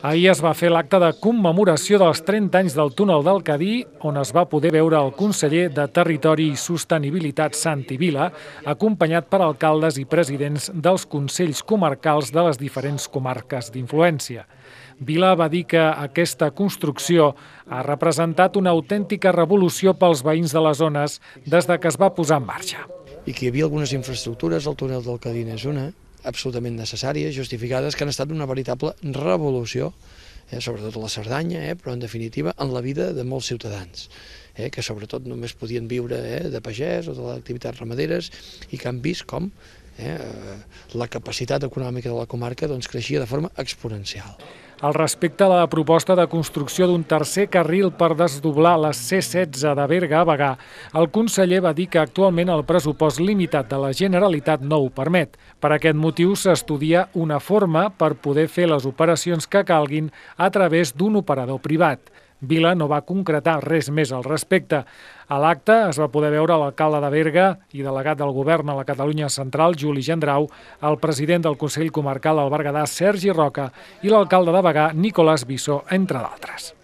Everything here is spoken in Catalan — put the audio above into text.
Ahir es va fer l'acte de commemoració dels 30 anys del túnel del Cadí, on es va poder veure el conseller de Territori i Sostenibilitat, Santi Vila, acompanyat per alcaldes i presidents dels Consells Comarcals de les diferents comarques d'influència. Vila va dir que aquesta construcció ha representat una autèntica revolució pels veïns de les zones des de que es va posar en marxa. I que hi havia algunes infraestructures, el túnel del Cadí és una, absolutament necessàries, justificades, que han estat una veritable revolució, eh, sobretot a la Cerdanya, eh, però en definitiva en la vida de molts ciutadans, eh, que sobretot només podien viure eh, de pagès o de l'activitat ramaderes i que han vist com eh, eh la capacitat econòmica de la comarca doncs, creixia de forma exponencial al respecte de la proposta de construcció d'un tercer carril per desdoblar la C-16 de Berga a Bagà, el conseller va dir que actualment el pressupost limitat de la Generalitat no ho permet. Per aquest motiu s'estudia una forma per poder fer les operacions que calguin a través d'un operador privat. Vila no va concretar res més al respecte. A l'acte es va poder veure l'alcalde de Berga i delegat del govern a la Catalunya Central, Juli Gendrau, el president del Consell Comarcal del Berguedà, Sergi Roca, i l'alcalde de Bagà, Nicolás Bissó, entre d'altres.